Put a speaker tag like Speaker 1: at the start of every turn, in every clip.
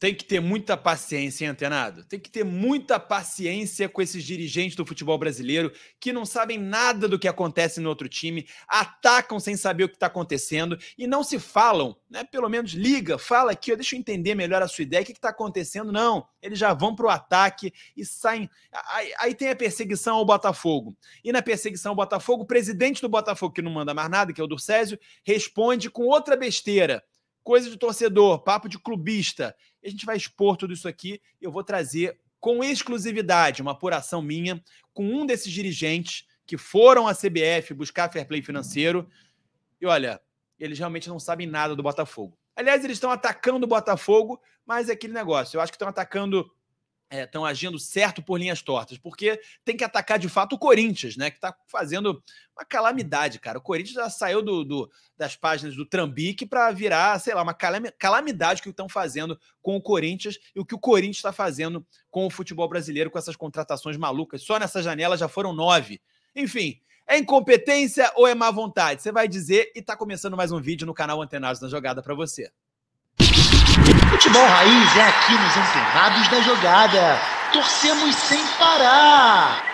Speaker 1: tem que ter muita paciência, hein, antenado? Tem que ter muita paciência com esses dirigentes do futebol brasileiro que não sabem nada do que acontece no outro time, atacam sem saber o que está acontecendo e não se falam, né? Pelo menos liga, fala aqui, ó, deixa eu entender melhor a sua ideia, o que está acontecendo? Não, eles já vão para o ataque e saem. Aí, aí, tem a perseguição ao Botafogo. E na perseguição ao Botafogo, o presidente do Botafogo, que não manda mais nada, que é o Durcésio, responde com outra besteira coisa de torcedor, papo de clubista. a gente vai expor tudo isso aqui. Eu vou trazer com exclusividade uma apuração minha com um desses dirigentes que foram à CBF buscar fair play financeiro. E olha, eles realmente não sabem nada do Botafogo. Aliás, eles estão atacando o Botafogo, mas é aquele negócio. Eu acho que estão atacando estão é, agindo certo por linhas tortas, porque tem que atacar de fato o Corinthians, né? Que está fazendo uma calamidade, cara. O Corinthians já saiu do, do das páginas do Trambique para virar, sei lá, uma calamidade que estão fazendo com o Corinthians e o que o Corinthians está fazendo com o futebol brasileiro, com essas contratações malucas. Só nessa janela já foram nove. Enfim, é incompetência ou é má vontade? Você vai dizer e está começando mais um vídeo no canal Antenados da Jogada para você. Futebol Raiz é aqui nos antenados da Jogada. Torcemos sem parar.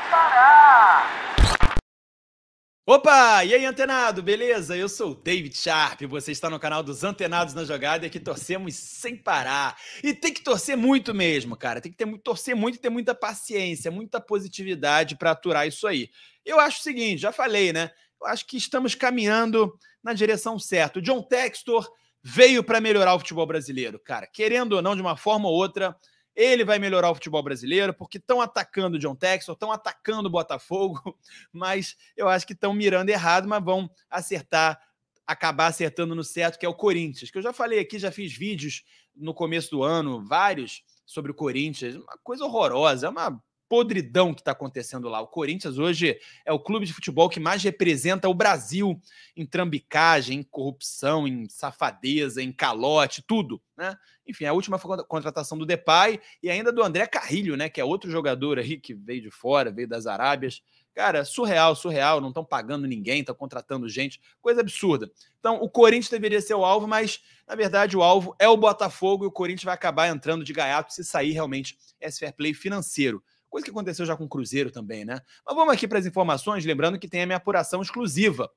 Speaker 1: Opa! E aí, antenado, beleza? Eu sou o David Sharp, você está no canal dos Antenados na Jogada e aqui torcemos sem parar. E tem que torcer muito mesmo, cara. Tem que ter, torcer muito e ter muita paciência, muita positividade para aturar isso aí. Eu acho o seguinte, já falei, né? Eu acho que estamos caminhando na direção certa. O John Textor veio para melhorar o futebol brasileiro, cara. Querendo ou não, de uma forma ou outra, ele vai melhorar o futebol brasileiro, porque estão atacando o John Texel, estão atacando o Botafogo, mas eu acho que estão mirando errado, mas vão acertar, acabar acertando no certo, que é o Corinthians. Que eu já falei aqui, já fiz vídeos no começo do ano, vários, sobre o Corinthians. Uma coisa horrorosa, é uma podridão que está acontecendo lá. O Corinthians hoje é o clube de futebol que mais representa o Brasil em trambicagem, em corrupção, em safadeza, em calote, tudo, né? Enfim, a última foi a contratação do Depay e ainda do André Carrilho, né, que é outro jogador aí que veio de fora, veio das Arábias. Cara, surreal, surreal, não estão pagando ninguém, estão contratando gente, coisa absurda. Então, o Corinthians deveria ser o alvo, mas na verdade o alvo é o Botafogo e o Corinthians vai acabar entrando de gaiato se sair realmente esse fair play financeiro. Coisa que aconteceu já com o Cruzeiro também, né? Mas vamos aqui para as informações, lembrando que tem a minha apuração exclusiva.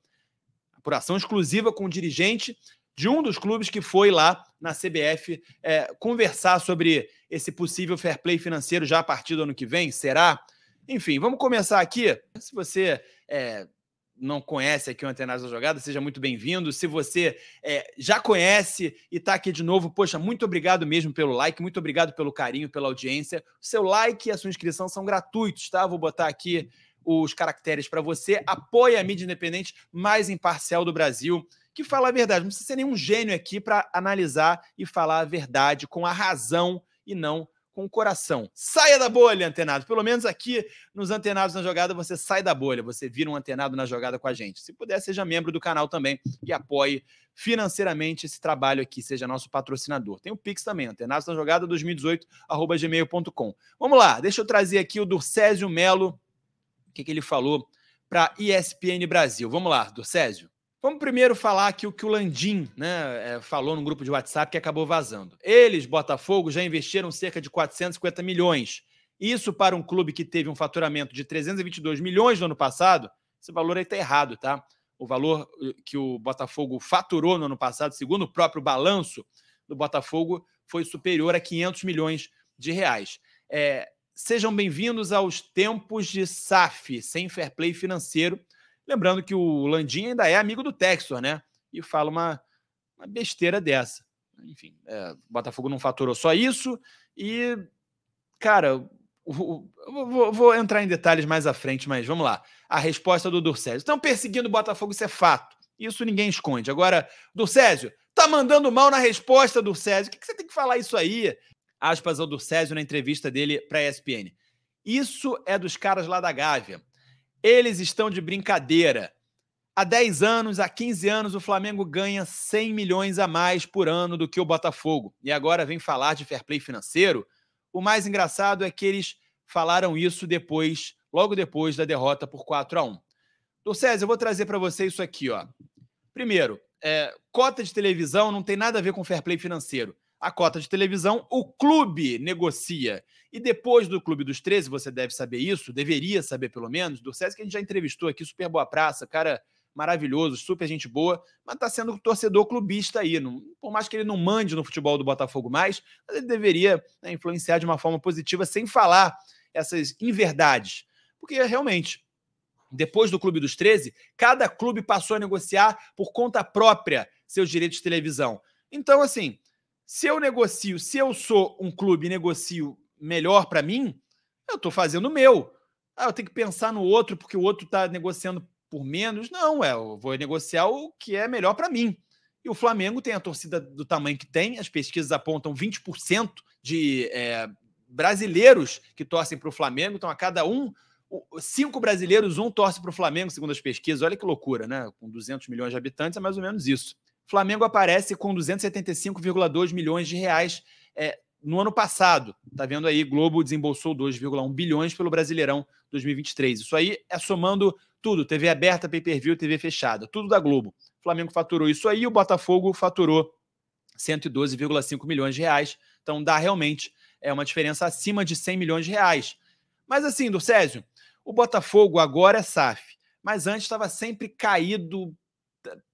Speaker 1: Apuração exclusiva com o dirigente de um dos clubes que foi lá na CBF é, conversar sobre esse possível fair play financeiro já a partir do ano que vem, será? Enfim, vamos começar aqui. Se você é, não conhece aqui o Antenados da Jogada, seja muito bem-vindo. Se você é, já conhece e está aqui de novo, poxa, muito obrigado mesmo pelo like, muito obrigado pelo carinho, pela audiência. O seu like e a sua inscrição são gratuitos, tá? Vou botar aqui os caracteres para você. Apoia a mídia independente mais imparcial do Brasil, que fala a verdade. Não precisa ser nenhum gênio aqui para analisar e falar a verdade com a razão e não com o coração. Saia da bolha, antenado. Pelo menos aqui nos Antenados na Jogada você sai da bolha, você vira um antenado na jogada com a gente. Se puder, seja membro do canal também e apoie financeiramente esse trabalho aqui, seja nosso patrocinador. Tem o Pix também, antenados na jogada 2018@gmail.com. Vamos lá, deixa eu trazer aqui o Durcésio Melo, o que, que ele falou para ESPN Brasil. Vamos lá, Durcésio. Vamos primeiro falar aqui o que o Landim né, eh, falou no grupo de WhatsApp que acabou vazando. Eles, Botafogo, já investiram cerca de 450 milhões. Isso para um clube que teve um faturamento de 322 milhões no ano passado, esse valor aí está errado, tá? O valor eh, que o Botafogo faturou no ano passado, segundo o próprio balanço do Botafogo, foi superior a 500 milhões de reais. É, sejam bem-vindos aos tempos de SAF, sem fair play financeiro Lembrando que o Landim ainda é amigo do Textor, né? E fala uma, uma besteira dessa. Enfim, é, o Botafogo não faturou só isso. E, cara, o, o, vou, vou, entrar em detalhes mais à frente, mas vamos lá. A resposta do Durcésio. Estão perseguindo o Botafogo, isso é fato. Isso ninguém esconde. Agora, Durcésio, tá mandando mal na resposta, Durcésio. O que, que você tem que falar isso aí? Aspas ao Durcésio na entrevista dele para a ESPN. Isso é dos caras lá da Gávea. Eles estão de brincadeira. Há 10 anos, há 15 anos, o Flamengo ganha 100 milhões a mais por ano do que o Botafogo. E agora vem falar de fair play financeiro. O mais engraçado é que eles falaram isso depois, logo depois da derrota por 4 a 1. Torcésio, eu vou trazer para você isso aqui, ó. Primeiro, é, cota de televisão não tem nada a ver com fair play financeiro. A cota de televisão, o clube negocia. E depois do Clube dos 13, você deve saber isso, deveria saber pelo menos, do César que a gente já entrevistou aqui, super boa praça, cara maravilhoso, super gente boa, mas está sendo torcedor clubista aí. Não, por mais que ele não mande no futebol do Botafogo mais, ele deveria né, influenciar de uma forma positiva sem falar essas inverdades. Porque realmente, depois do Clube dos 13, cada clube passou a negociar por conta própria seus direitos de televisão. Então, assim, se eu negocio, se eu sou um clube e negocio melhor para mim, eu estou fazendo o meu. Ah, eu tenho que pensar no outro porque o outro está negociando por menos. Não, é, eu vou negociar o que é melhor para mim. E o Flamengo tem a torcida do tamanho que tem, as pesquisas apontam 20% de é, brasileiros que torcem para o Flamengo, então a cada um, cinco brasileiros, um torce para o Flamengo, segundo as pesquisas. Olha que loucura, né? Com 200 milhões de habitantes é mais ou menos isso. Flamengo aparece com 275,2 milhões de reais é, no ano passado. Tá vendo aí, Globo desembolsou 2,1 bilhões pelo Brasileirão 2023. Isso aí é somando tudo, TV aberta, pay-per-view, TV fechada, tudo da Globo. O Flamengo faturou isso aí, o Botafogo faturou 112,5 milhões de reais. Então dá realmente é uma diferença acima de 100 milhões de reais. Mas assim, Césio, o Botafogo agora é SAF, mas antes estava sempre caído,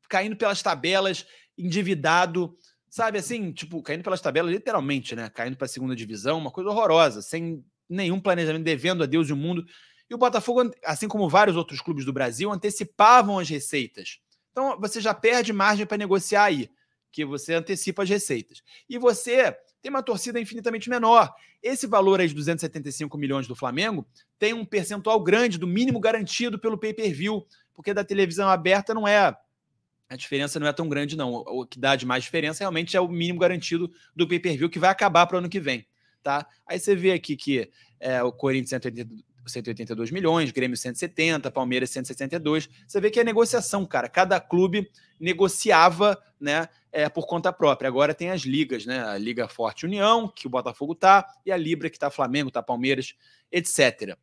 Speaker 1: caindo pelas tabelas, endividado, sabe assim, tipo, caindo pelas tabelas, literalmente, né? Caindo para a segunda divisão, uma coisa horrorosa, sem nenhum planejamento, devendo a Deus e o mundo. E o Botafogo, assim como vários outros clubes do Brasil, antecipavam as receitas. Então você já perde margem para negociar aí, que você antecipa as receitas. E você tem uma torcida infinitamente menor. Esse valor aí de 275 milhões do Flamengo tem um percentual grande do mínimo garantido pelo pay-per-view, porque da televisão aberta não é a diferença não é tão grande, não. O que dá de mais diferença realmente é o mínimo garantido do pay-per-view que vai acabar para o ano que vem. Tá? Aí você vê aqui que é, o Corinthians 182, 182 milhões, Grêmio 170, Palmeiras 162. Você vê que é negociação, cara. Cada clube negociava né, é, por conta própria. Agora tem as ligas, né? A Liga Forte União, que o Botafogo tá, e a Libra, que tá Flamengo, tá Palmeiras, etc.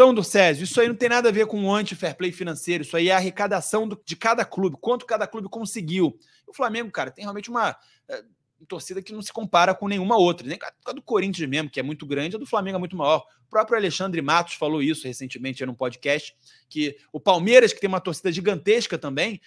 Speaker 1: Então, Césio, isso aí não tem nada a ver com o anti-fair play financeiro, isso aí é a arrecadação do, de cada clube, quanto cada clube conseguiu. O Flamengo, cara, tem realmente uma é, torcida que não se compara com nenhuma outra, nem com a do Corinthians mesmo, que é muito grande, a do Flamengo é muito maior. O próprio Alexandre Matos falou isso recentemente em um podcast, que o Palmeiras, que tem uma torcida gigantesca também,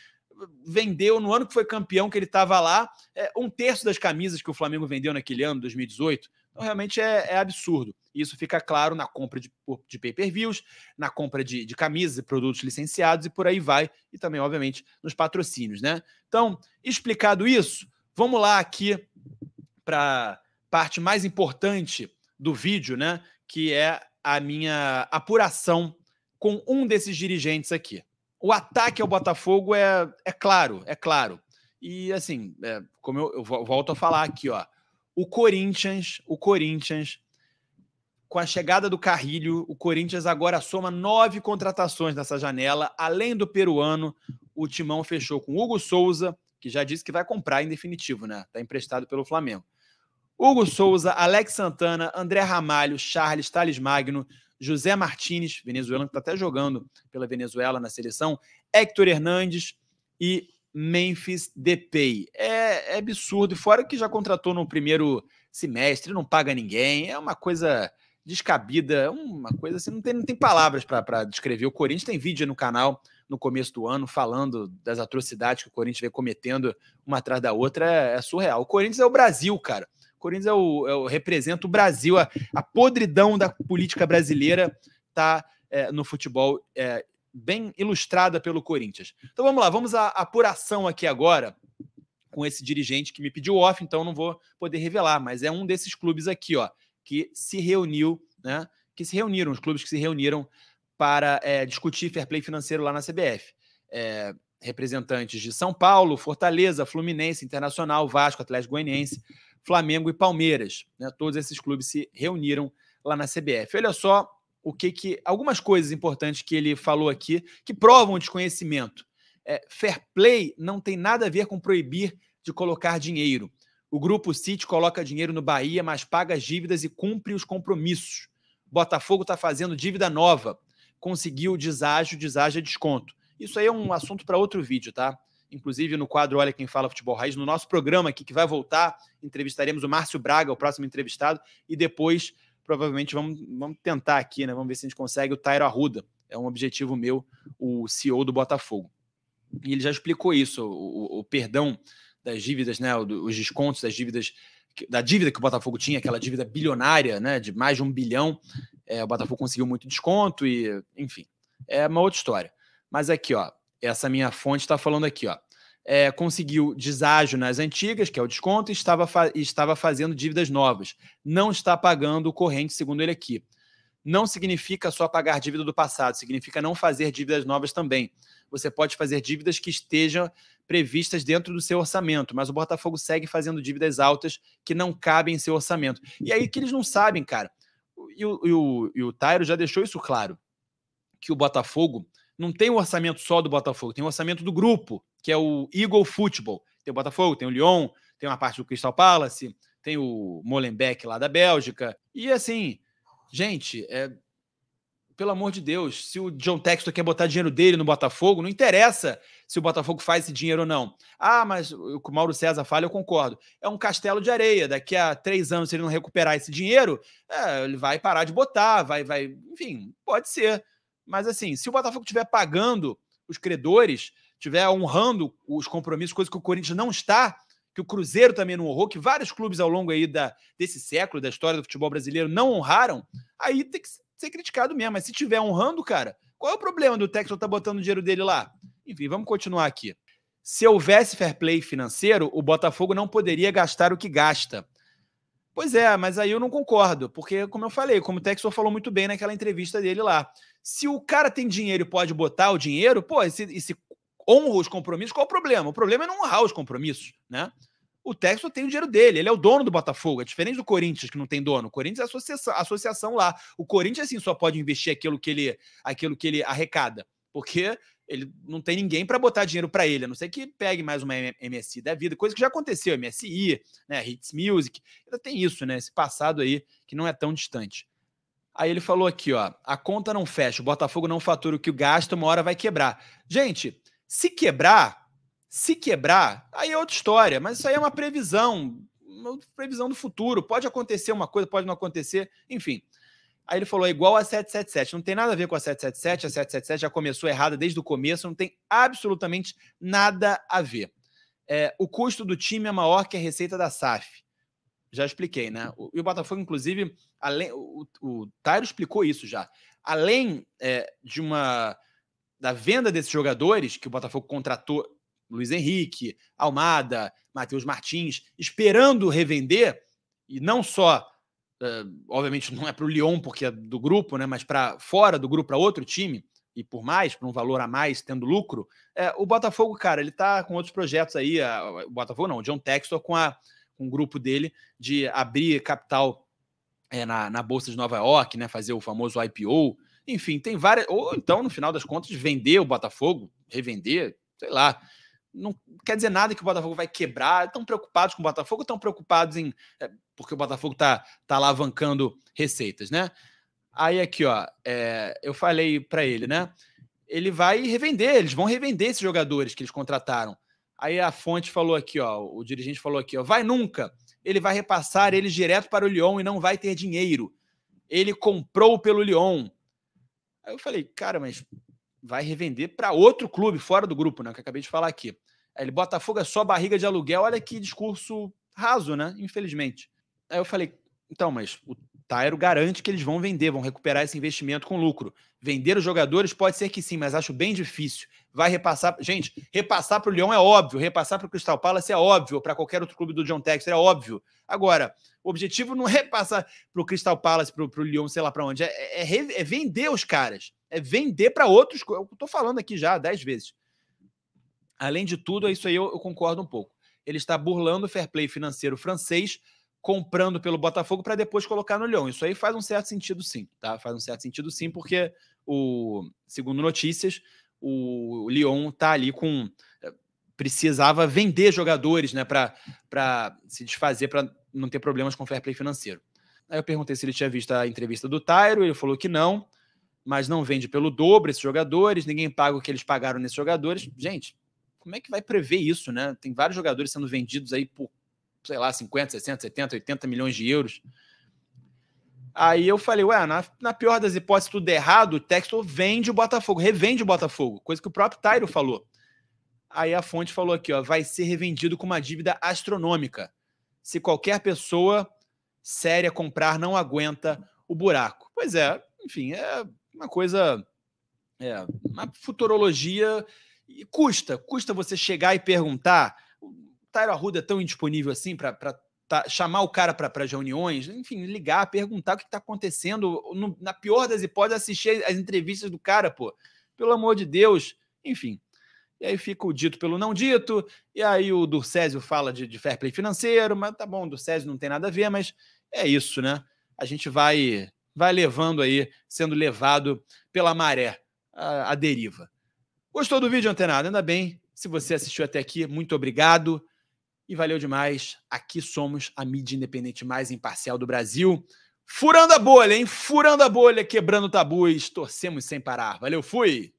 Speaker 1: vendeu no ano que foi campeão, que ele estava lá, eh, um terço das camisas que o Flamengo vendeu naquele ano, 2018. Então, realmente é, é absurdo. Isso fica claro na compra de, de pay-per-views, na compra de, de camisas e produtos licenciados e por aí vai. E também, obviamente, nos patrocínios, né? Então, explicado isso, vamos lá aqui para a parte mais importante do vídeo, né? Que é a minha apuração com um desses dirigentes aqui. O ataque ao Botafogo é, é claro, é claro. E assim, é, como eu, eu volto a falar aqui, ó. O Corinthians, o Corinthians, com a chegada do Carrilho, o Corinthians agora soma nove contratações nessa janela. Além do peruano, o Timão fechou com Hugo Souza, que já disse que vai comprar em definitivo, né? Está emprestado pelo Flamengo. Hugo Souza, Alex Santana, André Ramalho, Charles Thales Magno, José Martínez, venezuelano que está até jogando pela Venezuela na seleção, Héctor Hernandes e Memphis Depay. É, é absurdo. Fora que já contratou no primeiro semestre, não paga ninguém. É uma coisa descabida, uma coisa assim, não tem, não tem palavras para descrever. O Corinthians tem vídeo no canal no começo do ano falando das atrocidades que o Corinthians vem cometendo uma atrás da outra, é, é surreal. O Corinthians é o Brasil, cara. O Corinthians é o, é o representa o Brasil, a, a podridão da política brasileira tá é, no futebol é, bem ilustrada pelo Corinthians. Então vamos lá, vamos à apuração aqui agora com esse dirigente que me pediu off, então não vou poder revelar, mas é um desses clubes aqui, ó, que se reuniu, né? Que se reuniram, os clubes que se reuniram para é, discutir fair play financeiro lá na CBF. É, representantes de São Paulo, Fortaleza, Fluminense, Internacional, Vasco, Atlético Goianiense, Flamengo e Palmeiras. Né? Todos esses clubes se reuniram lá na CBF. Olha só o que que algumas coisas importantes que ele falou aqui que provam o desconhecimento. É, fair play não tem nada a ver com proibir de colocar dinheiro. O grupo City coloca dinheiro no Bahia, mas paga as dívidas e cumpre os compromissos. Botafogo está fazendo dívida nova. Conseguiu deságio, deságio é desconto. Isso aí é um assunto para outro vídeo, tá? Inclusive no quadro Olha Quem Fala Futebol Raiz, no nosso programa aqui que vai voltar, entrevistaremos o Márcio Braga, o próximo entrevistado, e depois provavelmente vamos, vamos tentar aqui, né? Vamos ver se a gente consegue o Tairo Arruda. É um objetivo meu, o CEO do Botafogo. E ele já explicou isso, o, o, perdão das dívidas, né? Os descontos das dívidas, da dívida que o Botafogo tinha, aquela dívida bilionária, né? De mais de um bilhão. É, o Botafogo conseguiu muito desconto e, enfim, é uma outra história. Mas aqui, ó, essa minha fonte está falando aqui, ó é, conseguiu deságio nas antigas, que é o desconto, e estava, fa estava fazendo dívidas novas. Não está pagando o corrente, segundo ele aqui. Não significa só pagar dívida do passado, significa não fazer dívidas novas também. Você pode fazer dívidas que estejam previstas dentro do seu orçamento, mas o Botafogo segue fazendo dívidas altas que não cabem em seu orçamento. E aí que eles não sabem, cara. E o, e o, e o Tairo já deixou isso claro: que o Botafogo não tem o orçamento só do Botafogo, tem o orçamento do grupo que é o Eagle Football. Tem o Botafogo, tem o Lyon, tem uma parte do Crystal Palace, tem o Molenbeek lá da Bélgica. E assim, gente, é... pelo amor de Deus, se o John Texto quer botar dinheiro dele no Botafogo, não interessa se o Botafogo faz esse dinheiro ou não. Ah, mas o que o Mauro César fala, eu concordo. É um castelo de areia. Daqui a três anos, se ele não recuperar esse dinheiro, é, ele vai parar de botar, vai, vai. Enfim, pode ser. Mas assim, se o Botafogo estiver pagando os credores, estiver honrando os compromissos, coisa que o Corinthians não está, que o Cruzeiro também não honrou, que vários clubes ao longo aí da, desse século, da história do futebol brasileiro, não honraram, aí tem que ser criticado mesmo. Mas se estiver honrando, cara, qual é o problema do técnico estar tá botando o dinheiro dele lá? Enfim, vamos continuar aqui. Se houvesse fair play financeiro, o Botafogo não poderia gastar o que gasta. Pois é, mas aí eu não concordo, porque, como eu falei, como o Texel falou muito bem naquela entrevista dele lá, se o cara tem dinheiro e pode botar o dinheiro, pô, esse, esse honra os compromissos, qual o problema? O problema é não honrar os compromissos, né? O Texton tem o dinheiro dele, ele é o dono do Botafogo, é diferente do Corinthians, que não tem dono. O Corinthians é associação, associação lá. O Corinthians, assim, só pode investir aquilo que ele, aquilo que ele arrecada, porque ele não tem ninguém para botar dinheiro para ele, a não ser que pegue mais uma MSI da vida, coisa que já aconteceu, MSI, né, Hits Music, ainda tem isso, né, esse passado aí que não é tão distante. Aí ele falou aqui, ó, a conta não fecha, o Botafogo não fatura o que gasta, uma hora vai quebrar. Gente, se quebrar, se quebrar, aí é outra história, mas isso aí é uma previsão, uma previsão do futuro. Pode acontecer uma coisa, pode não acontecer, enfim. Aí ele falou: é igual a 777. Não tem nada a ver com a 777. A 777 já começou errada desde o começo, não tem absolutamente nada a ver. É, o custo do time é maior que a receita da SAF. Já expliquei, né? O, e o Botafogo, inclusive, além, o, o, Tairo explicou isso já. Além é, de uma da venda desses jogadores que o Botafogo contratou Luiz Henrique, Almada, Matheus Martins, esperando revender, e não só, uh, obviamente não é para o Lyon, porque é do grupo, né, mas para fora do grupo, para outro time, e por mais, por um valor a mais, tendo lucro, é, o Botafogo, cara, ele está com outros projetos aí, a, o Botafogo não, o John Textor com, a, com o grupo dele de abrir capital é, na, na Bolsa de Nova York, né, fazer o famoso IPO, enfim, tem várias. Ou então, no final das contas, vender o Botafogo, revender, sei lá. Não quer dizer nada que o Botafogo vai quebrar. Estão preocupados com o Botafogo, estão preocupados em. É, porque o Botafogo está tá alavancando receitas, né? Aí aqui, ó, é, eu falei para ele, né? Ele vai revender, eles vão revender esses jogadores que eles contrataram. Aí a fonte falou aqui, ó, o dirigente falou aqui, ó, vai nunca. Ele vai repassar eles direto para o Lyon e não vai ter dinheiro. Ele comprou pelo Lyon. Aí eu falei, cara, mas vai revender para outro clube fora do grupo, né? Que eu acabei de falar aqui. Aí ele, Botafogo é só barriga de aluguel, olha que discurso raso, né? Infelizmente. Aí eu falei, então, mas o Tairo garante que eles vão vender, vão recuperar esse investimento com lucro. Vender os jogadores pode ser que sim, mas acho bem difícil. Vai repassar. Gente, repassar para o Leão é óbvio, repassar para o Crystal Palace é óbvio, para qualquer outro clube do John Texter é óbvio. Agora, o objetivo não é passar para o Crystal Palace, para o Lyon, sei lá para onde, é, é, é, é, vender os caras, é vender para outros. Eu estou falando aqui já dez vezes. Além de tudo, é isso aí eu, eu concordo um pouco. Ele está burlando o fair play financeiro francês comprando pelo Botafogo para depois colocar no Leão. Isso aí faz um certo sentido sim, tá? Faz um certo sentido sim, porque o segundo notícias, o Lyon tá ali com eh, precisava vender jogadores, né, para se desfazer para não ter problemas com o fair play financeiro. Aí eu perguntei se ele tinha visto a entrevista do Tairo, ele falou que não, mas não vende pelo dobro esses jogadores, ninguém paga o que eles pagaram nesses jogadores. Gente, como é que vai prever isso, né? Tem vários jogadores sendo vendidos aí por sei lá, 50, 60, 70, 80 milhões de euros. Aí eu falei, ué, na, na pior das hipóteses, tudo errado, o Textor vende o Botafogo, revende o Botafogo, coisa que o próprio Tairo falou. Aí a fonte falou aqui, ó, vai ser revendido com uma dívida astronômica. Se qualquer pessoa séria comprar, não aguenta o buraco. Pois é, enfim, é uma coisa, é uma futurologia e custa, custa você chegar e perguntar Tyro Arruda é tão indisponível assim para tá, chamar o cara para as reuniões, enfim, ligar, perguntar o que está acontecendo. No, na pior das hipóteses, assistir as entrevistas do cara, pô. Pelo amor de Deus. Enfim. E aí fica o dito pelo não dito, e aí o Durcésio fala de, de fair play financeiro, mas tá bom, o Durcésio não tem nada a ver, mas é isso, né? A gente vai vai levando aí, sendo levado pela maré, a, a deriva. Gostou do vídeo, antenado? Ainda bem. Se você assistiu até aqui, muito obrigado. E valeu demais. Aqui somos a mídia independente mais imparcial do Brasil. Furando a bolha, hein? Furando a bolha, quebrando tabus. Torcemos sem parar. Valeu, fui!